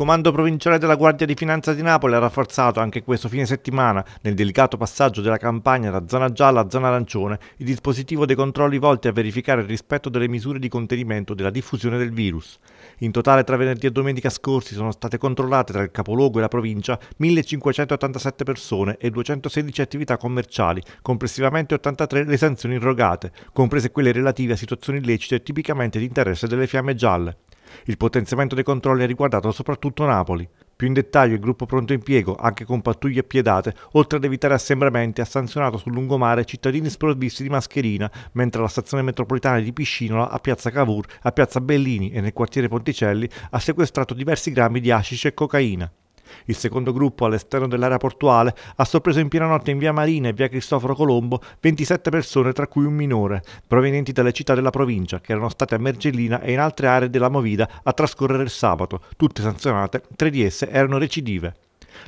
comando provinciale della Guardia di Finanza di Napoli ha rafforzato anche questo fine settimana, nel delicato passaggio della campagna da zona gialla a zona arancione, il dispositivo dei controlli volti a verificare il rispetto delle misure di contenimento della diffusione del virus. In totale tra venerdì e domenica scorsi sono state controllate tra il capoluogo e la provincia 1587 persone e 216 attività commerciali, complessivamente 83 le sanzioni irrogate, comprese quelle relative a situazioni illecite tipicamente di interesse delle fiamme gialle. Il potenziamento dei controlli ha riguardato soprattutto Napoli. Più in dettaglio il gruppo pronto impiego, anche con pattuglie piedate, oltre ad evitare assembramenti, ha sanzionato sul lungomare cittadini sprovvisti di mascherina, mentre la stazione metropolitana di Piscinola, a piazza Cavour, a piazza Bellini e nel quartiere Ponticelli ha sequestrato diversi grammi di hashish e cocaina. Il secondo gruppo, all'esterno dell'area portuale, ha sorpreso in piena notte in via Marina e via Cristoforo Colombo 27 persone, tra cui un minore, provenienti dalle città della provincia, che erano state a Mergellina e in altre aree della Movida a trascorrere il sabato, tutte sanzionate, tre di esse erano recidive.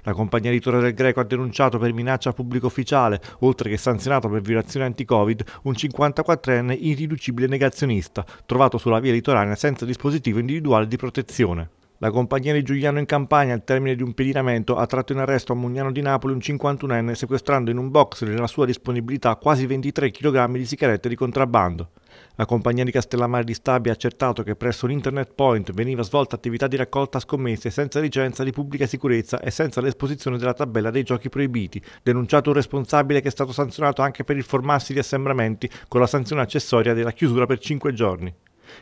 La compagnia di Torre del Greco ha denunciato per minaccia a pubblico ufficiale, oltre che sanzionato per violazione anti-Covid, un 54enne irriducibile negazionista, trovato sulla via litoranea senza dispositivo individuale di protezione. La compagnia di Giuliano in Campania, al termine di un pedinamento, ha tratto in arresto a Mugnano di Napoli un 51enne sequestrando in un box nella sua disponibilità quasi 23 kg di sigarette di contrabbando. La compagnia di Castellammare di Stabia ha accertato che presso l'Internet Point veniva svolta attività di raccolta scommesse senza licenza di pubblica sicurezza e senza l'esposizione della tabella dei giochi proibiti, denunciato un responsabile che è stato sanzionato anche per il formarsi di assembramenti con la sanzione accessoria della chiusura per 5 giorni.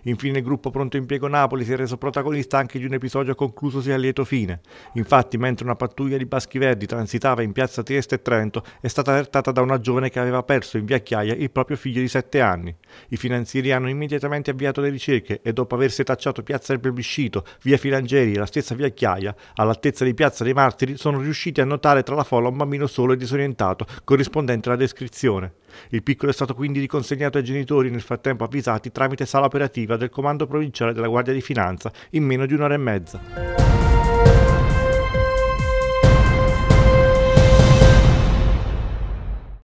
Infine il gruppo Pronto Impiego Napoli si è reso protagonista anche di un episodio conclusosi a lieto fine. Infatti, mentre una pattuglia di Baschi Verdi transitava in piazza Trieste e Trento, è stata allertata da una giovane che aveva perso in vecchiaia il proprio figlio di 7 anni. I finanzieri hanno immediatamente avviato le ricerche e dopo aver setacciato piazza del Plebiscito, via Filangeri e la stessa via all'altezza di piazza dei Martiri, sono riusciti a notare tra la folla un bambino solo e disorientato, corrispondente alla descrizione. Il piccolo è stato quindi riconsegnato ai genitori nel frattempo avvisati tramite sala operativa del comando provinciale della Guardia di Finanza in meno di un'ora e mezza.